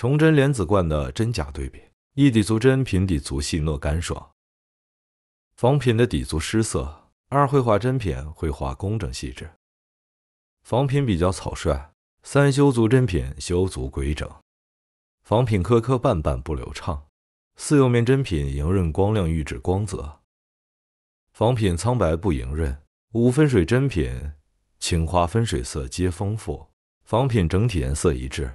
崇祯莲子罐的真假对比：一底足真，品底足细糯干爽；仿品的底足失色。二绘画真品绘画工整细致，仿品比较草率。三修足真品修足规整，仿品磕磕绊绊不流畅。四釉面真品莹润光亮，玉质光泽；仿品苍白不莹润。五分水真品青花分水色皆丰富，仿品整体颜色一致。